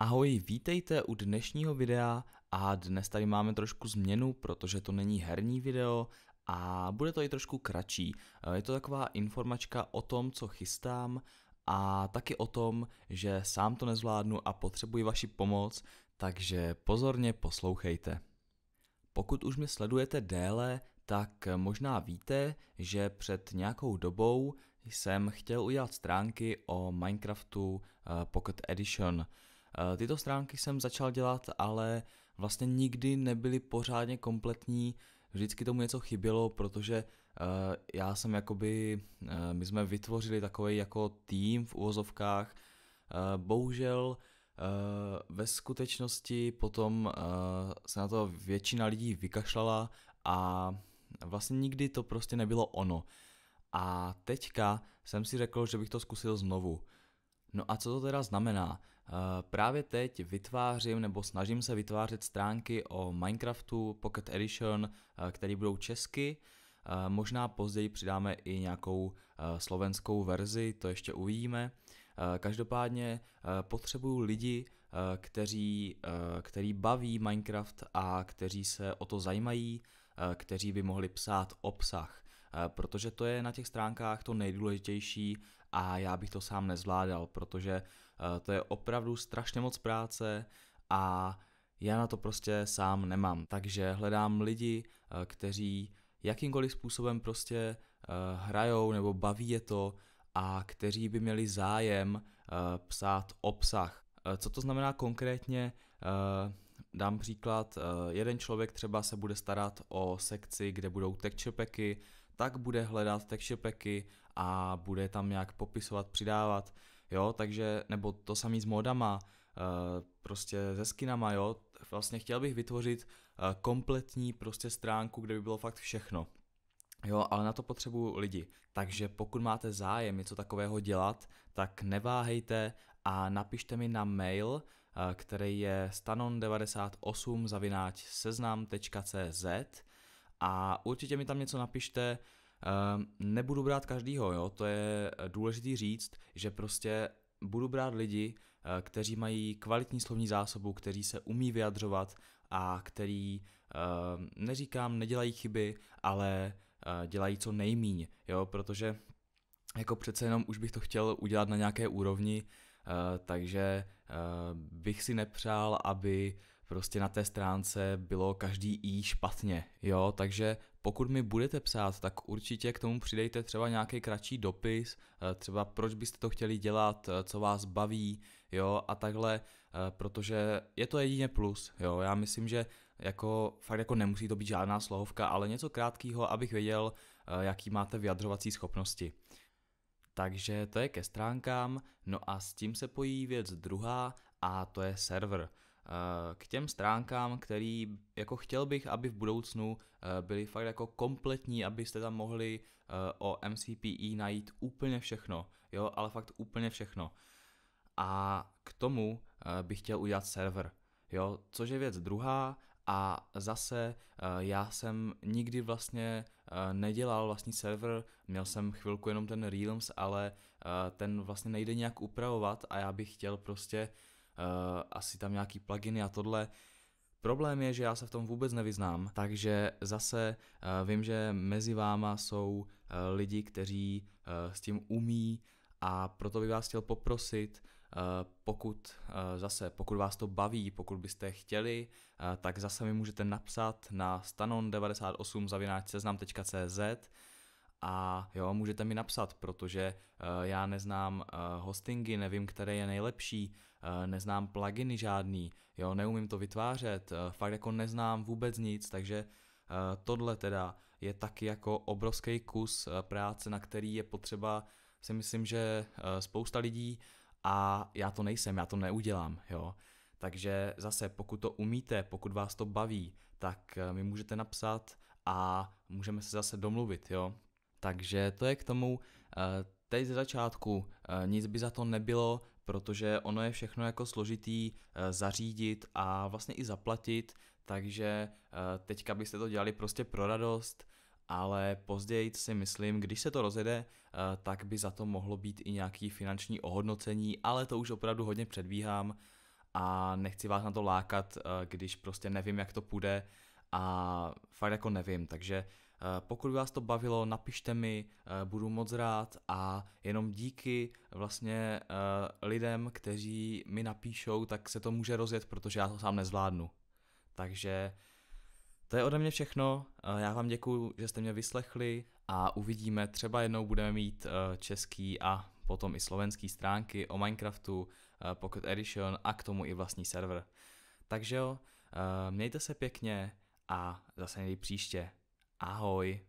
Ahoj, vítejte u dnešního videa a dnes tady máme trošku změnu, protože to není herní video a bude to i trošku kratší. Eh, je to taková informačka o tom, co chystám a taky o tom, že sám to nezvládnu a potřebuji vaši pomoc, takže pozorně poslouchejte. Pokud už mě sledujete déle, tak možná víte, že před nějakou dobou jsem chtěl udělat stránky o Minecraftu eh, Pocket Edition – Eh, tyto stránky jsem začal dělat, ale vlastně nikdy nebyly pořádně kompletní, vždycky tomu něco chybělo, protože eh, já jsem jakoby, eh, my jsme vytvořili takový jako tým v uvozovkách, bohužel ve skutečnosti potom se na to většina lidí vykašlala a vlastně nikdy to prostě nebylo ono. A teďka jsem si řekl, že bych to zkusil znovu. No a co to teda znamená? Eh, právě teď vytvářím nebo snažím se vytvářet stránky o Minecraftu Pocket Edition, eh, které budou česky. Eh, možná později přidáme i nějakou slovenskou verzi, to ještě uvidíme. Každopádně potřebuju lidi, kteří, který baví Minecraft a kteří se o to zajímají, kteří by mohli psát obsah. Eh, protože to je na těch stránkách to nejdůležitější a já bych to sám nezvládal, protože eh, to je opravdu strašně moc práce a já na to prostě sám nemám. Takže hledám lidi, eh, kteří jakýmkoliv způsobem prostě hrajou nebo baví je to a kteří by měli zájem psát obsah. Co to znamená konkrétně? Dám příklad, jeden člověk třeba se bude starat o sekci, kde budou texture packy, tak bude hledat packy a bude tam nějak popisovat, přidávat, jo, takže, nebo to samý s modama, eh, prostě se skinama, jo, vlastně chtěl bych vytvořit eh, kompletní prostě stránku, kde by bylo fakt všechno. Jo, ale na to potřebuju lidi. Takže pokud máte zájem něco takového dělat, tak neváhejte a napište mi na mail, eh, který je stanon98 seznam.cz a určitě mi tam něco napište, ehm, nebudu brát každýho, jo, to je eh, důležitý říct, že prostě budu brát lidi, eh, kteří mají kvalitní slovní zásobu, kteří se umí vyjadřovat a který, ehm, neříkám, nedělají chyby, ale eh, dělají co nejmíň, jo, protože jako přece jenom už bych to chtěl udělat na nějaké úrovni, takže bych si nepřál, aby prostě na té stránce bylo každý i špatně, jo, takže pokud mi budete psát, tak určitě k tomu přidejte třeba nějaký kratší dopis, eh, třeba proč byste to chtěli dělat, eh, co vás baví, jo, a takhle, eh, protože je to jedině plus, jo, já myslím, že jako, fakt jako nemusí to být žádná slohovka, ale něco krátkého, abych věděl, jaký máte vyjadřovací schopnosti. Takže to je ke stránkám, no a s tím se pojí věc druhá a to je server k těm stránkám, který jako chtěl bych, aby v budoucnu eh, byly fakt jako kompletní, abyste tam mohli eh, o MCPE najít úplně všechno, jo, ale fakt úplně všechno. A k tomu eh, bych chtěl udělat server, jo, což je věc druhá a zase já jsem nikdy vlastně nedělal vlastní server, měl jsem chvilku jenom ten Realms, ale ten vlastně nejde nějak upravovat a já bych chtěl prostě Eh, asi tam nějaký pluginy a tohle. Problém je, že já se v tom vůbec nevyznám, takže zase eh, vím, že mezi váma jsou eh, lidi, kteří s tím umí a proto bych vás chtěl poprosit, pokud zase, pokud vás to baví, pokud byste chtěli, tak zase mi můžete napsat na stanon98 seznam.cz a jo, můžete mi napsat, protože eh, já neznám eh, hostingy, nevím, který je nejlepší, eh, neznám pluginy žádný, jo, neumím to vytvářet, fakt jako neznám vůbec nic, takže tohle teda je taky jako obrovský kus práce, na který je potřeba, si myslím, že spousta lidí a já to nejsem, já to neudělám, jo. Takže zase, pokud to umíte, pokud vás to baví, tak mi můžete napsat a můžeme se zase domluvit, jo. Takže to je k tomu eh, teď ze začátku. Eh, nic by za to nebylo, protože ono je všechno jako složitý eh, zařídit a vlastně i zaplatit, takže teďka byste to dělali prostě pro radost, ale později si myslím, když se to rozjede, tak by za to mohlo být i nějaký finanční ohodnocení, ale to už opravdu hodně předvíhám a nechci vás na to lákat, když prostě nevím, jak to půjde a fakt jako nevím, takže Eh, pokud vás to bavilo, napište mi, eh, budu moc rád a jenom díky vlastně eh, lidem, kteří mi napíšou, tak se to může rozjet, protože já to sám nezvládnu. Takže to je ode mě všechno, já vám děkuji, že jste mě vyslechli a uvidíme, třeba jednou budeme mít český a potom i slovenský stránky o Minecraftu, Pocket Edition a k tomu i vlastní server. Takže jo, mějte se pěkně a zase někdy příště. Ahoj.